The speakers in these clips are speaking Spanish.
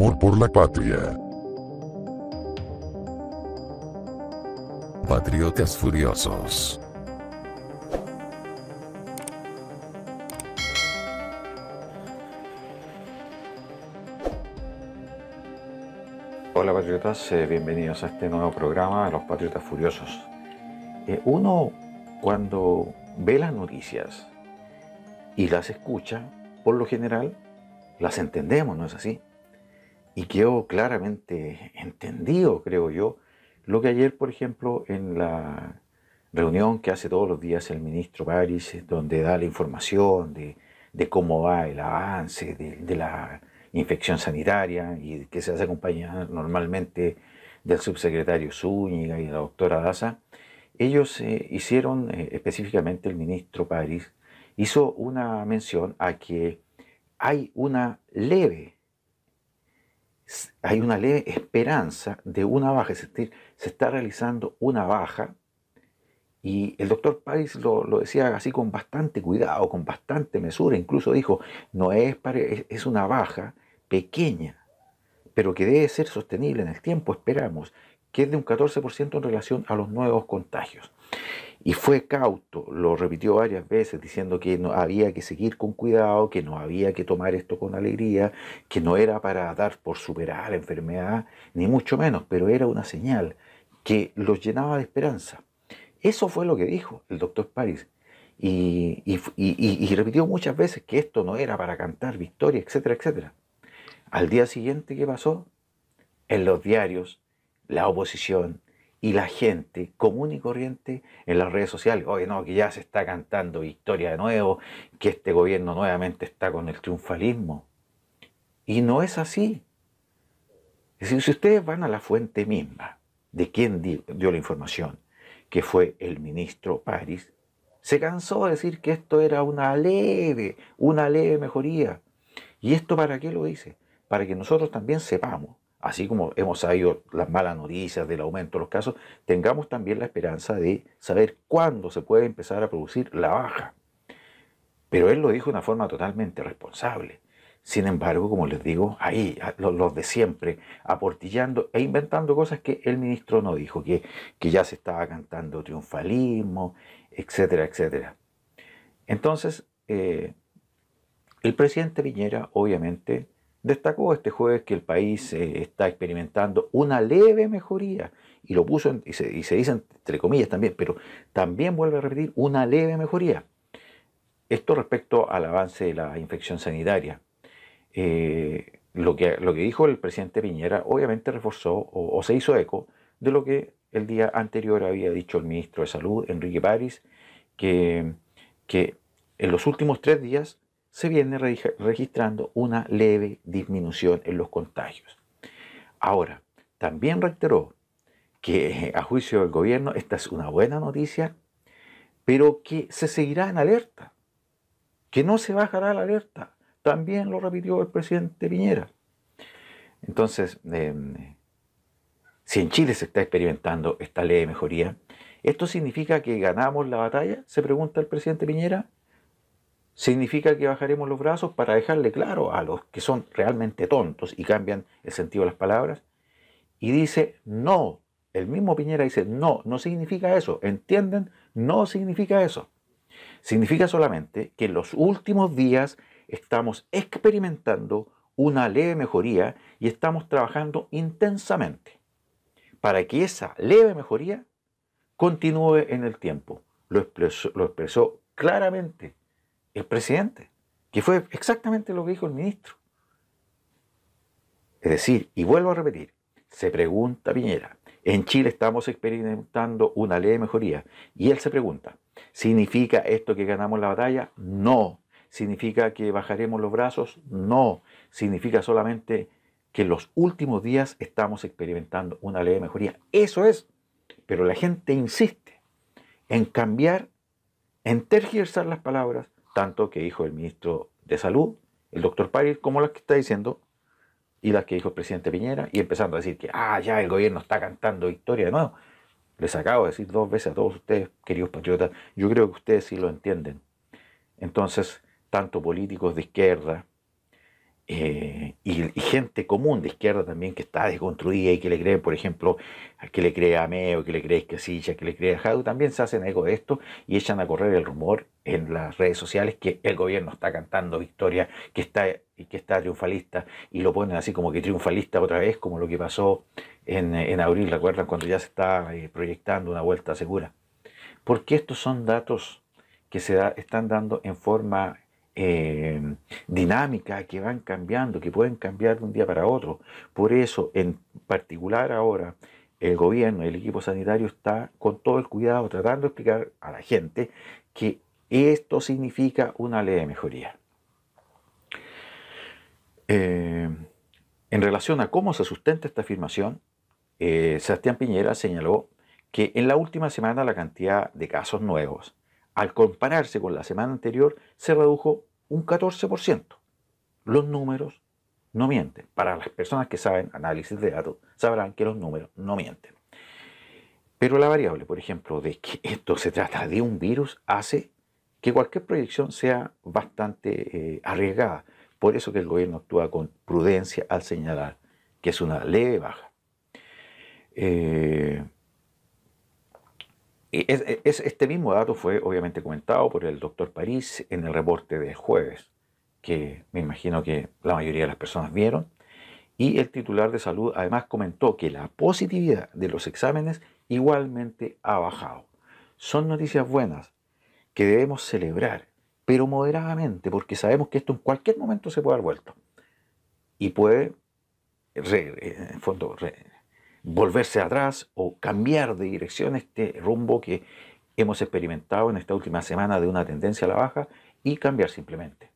amor por la patria. Patriotas furiosos. Hola patriotas, eh, bienvenidos a este nuevo programa de los Patriotas Furiosos. Eh, uno cuando ve las noticias y las escucha, por lo general las entendemos, ¿no es así? y quedó claramente entendido, creo yo, lo que ayer, por ejemplo, en la reunión que hace todos los días el ministro París, donde da la información de, cómo va el avance de, la infección sanitaria y que se hace acompañada normalmente del subsecretario Zúñiga y la doctora Daza, ellos eh, hicieron, eh, específicamente el ministro París, hizo una mención a que hay una leve hay una leve esperanza de una baja, es se está realizando una baja y el doctor París lo, decía así con bastante cuidado, con bastante mesura, incluso dijo, no es, es una baja pequeña, pero que debe ser sostenible en el tiempo, esperamos, que es de un 14% en relación a los nuevos contagios. Y fue cauto, lo repitió varias veces diciendo que no había que seguir con cuidado, que no había que tomar esto con alegría, que no era para dar por superada la enfermedad, ni mucho menos, pero era una señal que los llenaba de esperanza. Eso fue lo que dijo el doctor París. Y, y, y, repitió muchas veces que esto no era para cantar victoria, etcétera, etcétera. Al día siguiente, ¿qué pasó? En los diarios, la oposición, y la gente común y corriente en las redes sociales, oye, no, que ya se está cantando victoria de nuevo, que este gobierno nuevamente está con el triunfalismo. Y no es así. si ustedes van a la fuente misma de quien dio, la información, que fue el ministro París, se cansó de decir que esto era una leve, una leve mejoría. ¿Y esto para qué lo dice? Para que nosotros también sepamos así como hemos sabido las malas noticias del aumento de los casos, tengamos también la esperanza de saber cuándo se puede empezar a producir la baja. Pero él lo dijo de una forma totalmente responsable. Sin embargo, como les digo, ahí los de siempre, aportillando e inventando cosas que el ministro no dijo, que, que ya se estaba cantando triunfalismo, etcétera, etcétera. Entonces, eh, el presidente Piñera, obviamente, Destacó este jueves que el país eh, está experimentando una leve mejoría y lo puso, y, se, dice entre comillas también, pero también vuelve a repetir una leve mejoría. Esto respecto al avance de la infección sanitaria. Eh, lo, que, lo que dijo el presidente Piñera obviamente reforzó o, se hizo eco de lo que el día anterior había dicho el ministro de Salud, Enrique París, que, que en los últimos tres días se viene registrando una leve disminución en los contagios. Ahora, también reiteró que a juicio del gobierno esta es una buena noticia, pero que se seguirá en alerta, que no se bajará la alerta. También lo repitió el presidente Piñera. Entonces, em, si en Chile se está experimentando esta ley de mejoría, ¿esto significa que ganamos la batalla? Se pregunta el presidente Piñera significa que bajaremos los brazos para dejarle claro a los que son realmente tontos y cambian el sentido de las palabras. Y dice, no, el mismo Piñera dice, no, no significa eso, ¿entienden? No significa eso. Significa solamente que en los últimos días estamos experimentando una leve mejoría y estamos trabajando intensamente para que esa leve mejoría continúe en el tiempo. Lo expresó, lo expresó claramente el presidente, que fue exactamente lo que dijo el ministro. Es decir, y vuelvo a repetir, se pregunta Piñera, en Chile estamos experimentando una ley de mejoría y él se pregunta, ¿significa esto que ganamos la batalla? No. ¿Significa que bajaremos los brazos? No. Significa solamente que en los últimos días estamos experimentando una ley de mejoría. Eso es. Pero la gente insiste en cambiar, en tergiversar las palabras, tanto que dijo el ministro de Salud, el doctor París, como las que está diciendo y las que dijo el presidente Piñera, y empezando a decir que, ah, ya el gobierno está cantando victoria de nuevo. Les acabo de decir dos veces a todos ustedes, queridos patriotas, yo creo que ustedes sí lo entienden. Entonces, tanto políticos de izquierda, eh, y, gente común de izquierda también que está desconstruida y que le cree, por ejemplo, a que le cree a Meo, que le cree a Escasilla, que le cree a Jadu, también se hacen eco de esto y echan a correr el rumor en las redes sociales que el gobierno está cantando victoria, que está, que está triunfalista y lo ponen así como que triunfalista otra vez, como lo que pasó en, en abril, ¿recuerdan? Cuando ya se está eh, proyectando una vuelta segura. Porque estos son datos que se están dando en forma eh, dinámicas que van cambiando, que pueden cambiar de un día para otro. Por eso, en particular ahora, el gobierno, y el equipo sanitario está con todo el cuidado tratando de explicar a la gente que esto significa una ley de mejoría. Eh, en relación a cómo se sustenta esta afirmación, eh, Sebastián Piñera señaló que en la última semana la cantidad de casos nuevos, al compararse con la semana anterior, se redujo un 14%. Los números no mienten. Para las personas que saben análisis de datos, sabrán que los números no mienten. Pero la variable, por ejemplo, de que esto se trata de un virus, hace que cualquier proyección sea bastante eh, arriesgada. Por eso que el gobierno actúa con prudencia al señalar que es una leve baja. Eh, e, es, este mismo dato fue obviamente comentado por el doctor París en el reporte de jueves, que me imagino que la mayoría de las personas vieron. Y el titular de salud además comentó que la positividad de los exámenes igualmente ha bajado. Son noticias buenas que debemos celebrar, pero moderadamente, porque sabemos que esto en cualquier momento se puede haber vuelto. Y puede, en fondo, re, volverse atrás o cambiar de dirección este rumbo que hemos experimentado en esta última semana de una tendencia a la baja y cambiar simplemente.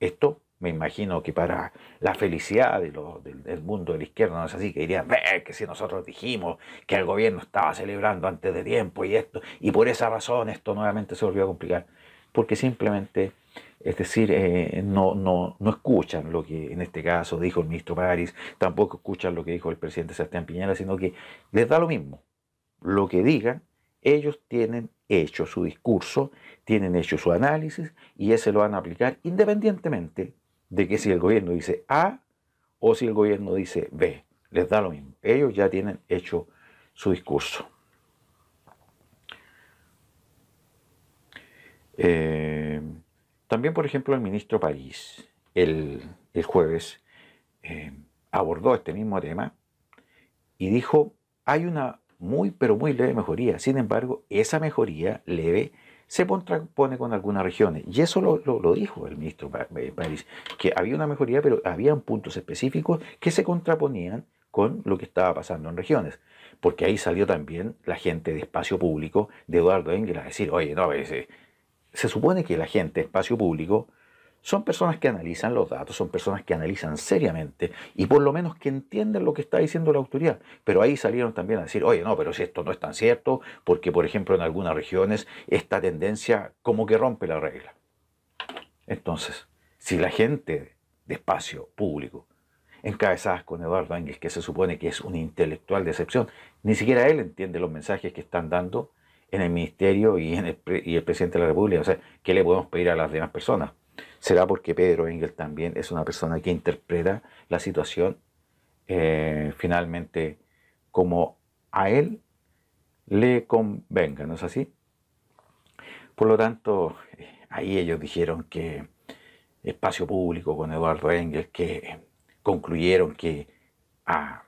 Esto me imagino que para la felicidad de del, mundo de la izquierda no es así, que dirían, ver que si nosotros dijimos que el gobierno estaba celebrando antes de tiempo y esto, y por esa razón esto nuevamente se volvió a complicar porque simplemente, es decir, eh, no, no, no escuchan lo que en este caso dijo el ministro París, tampoco escuchan lo que dijo el presidente Sebastián Piñera, sino que les da lo mismo. Lo que digan, ellos tienen hecho su discurso, tienen hecho su análisis y ese lo van a aplicar independientemente de que si el gobierno dice A o si el gobierno dice B. Les da lo mismo. Ellos ya tienen hecho su discurso. Eh, también, por ejemplo, el ministro París, el, jueves, eh, abordó este mismo tema y dijo, hay una muy, pero muy leve mejoría. Sin embargo, esa mejoría leve se contrapone con algunas regiones. Y eso lo, lo, dijo el ministro eh, París, que había una mejoría, pero habían puntos específicos que se contraponían con lo que estaba pasando en regiones. Porque ahí salió también la gente de espacio público de Eduardo Engel a decir, oye, no, a veces pues, se supone que la gente, espacio público, son personas que analizan los datos, son personas que analizan seriamente y por lo menos que entienden lo que está diciendo la autoridad. Pero ahí salieron también a decir, oye, no, pero si esto no es tan cierto, porque por ejemplo en algunas regiones esta tendencia como que rompe la regla. Entonces, si la gente de espacio público, encabezadas con Eduardo Ángel, que se supone que es un intelectual de excepción, ni siquiera él entiende los mensajes que están dando, en el ministerio y, en el, y el presidente de la República. O sea, ¿qué le podemos pedir a las demás personas? Será porque Pedro Engel también es una persona que interpreta la situación eh, finalmente como a él le convenga, ¿no es así? Por lo tanto, ahí ellos dijeron que espacio público con Eduardo Engel, que concluyeron que a ah,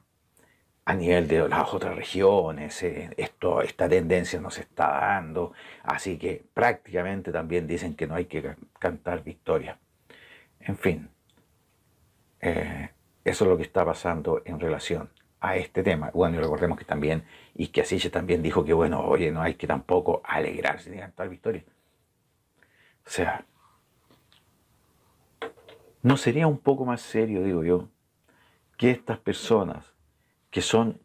a nivel de las otras regiones, eh, esto, esta tendencia nos está dando, así que prácticamente también dicen que no hay que cantar victoria. En fin, eh, eso es lo que está pasando en relación a este tema. Bueno, recordemos que también, y que Asiche también dijo que, bueno, oye, no hay que tampoco alegrarse de cantar victoria. O sea, ¿no sería un poco más serio, digo yo, que estas personas que son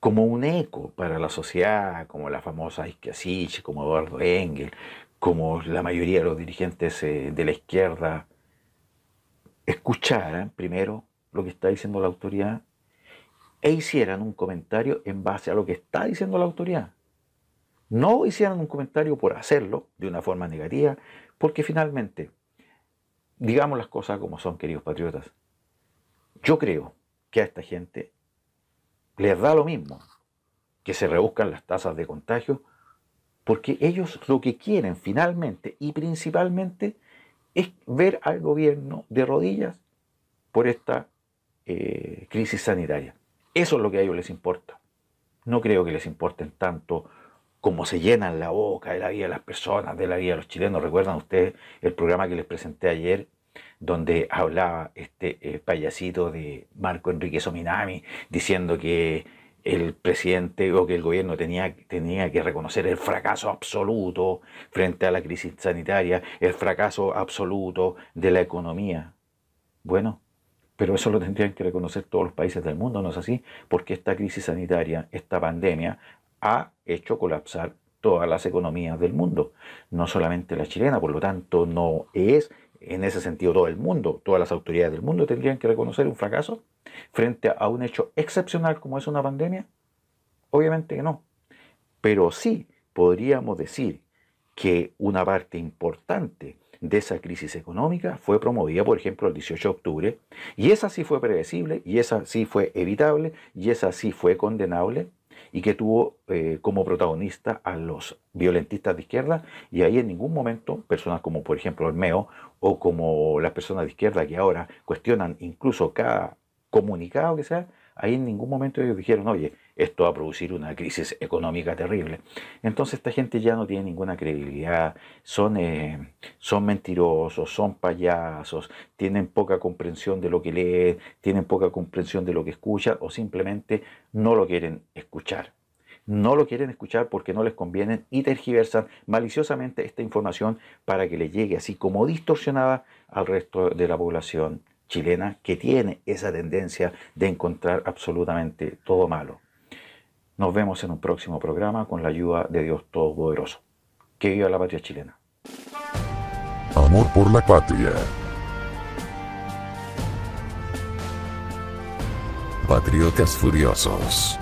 como un eco para la sociedad, como la famosa Isquiasiche, como Eduardo Engel, como la mayoría de los dirigentes eh, de la izquierda, escucharan primero lo que está diciendo la autoridad e hicieran un comentario en base a lo que está diciendo la autoridad. No hicieran un comentario por hacerlo de una forma negativa, porque finalmente, digamos las cosas como son, queridos patriotas, yo creo que a esta gente les da lo mismo que se rebuscan las tasas de contagio, porque ellos lo que quieren finalmente y principalmente es ver al gobierno de rodillas por esta eh, crisis sanitaria. Eso es lo que a ellos les importa. No creo que les importen tanto como se llenan la boca de la vida de las personas, de la vida de los chilenos. Recuerdan ustedes el programa que les presenté ayer donde hablaba este eh, payasito de Marco Enrique Sominami diciendo que el presidente o que el gobierno tenía, tenía que reconocer el fracaso absoluto frente a la crisis sanitaria, el fracaso absoluto de la economía. Bueno, pero eso lo tendrían que reconocer todos los países del mundo, ¿no es así? Porque esta crisis sanitaria, esta pandemia, ha hecho colapsar todas las economías del mundo, no solamente la chilena, por lo tanto no es en ese sentido todo el mundo, todas las autoridades del mundo tendrían que reconocer un fracaso frente a un hecho excepcional como es una pandemia? Obviamente que no. Pero sí podríamos decir que una parte importante de esa crisis económica fue promovida, por ejemplo, el 18 de octubre, y esa sí fue predecible, y esa sí fue evitable, y esa sí fue condenable, y que tuvo eh, como protagonista a los violentistas de izquierda, y ahí en ningún momento personas como, por ejemplo, MEO o como las personas de izquierda que ahora cuestionan incluso cada comunicado que sea, ahí en ningún momento ellos dijeron, oye, esto va a producir una crisis económica terrible. Entonces esta gente ya no tiene ninguna credibilidad, son, eh, son mentirosos, son payasos, tienen poca comprensión de lo que leen, tienen poca comprensión de lo que escuchan o simplemente no lo quieren escuchar no lo quieren escuchar porque no les convienen y tergiversan maliciosamente esta información para que le llegue así como distorsionada al resto de la población chilena que tiene esa tendencia de encontrar absolutamente todo malo. Nos vemos en un próximo programa con la ayuda de Dios Todopoderoso. Que viva la patria chilena. Amor por la patria. Patriotas furiosos.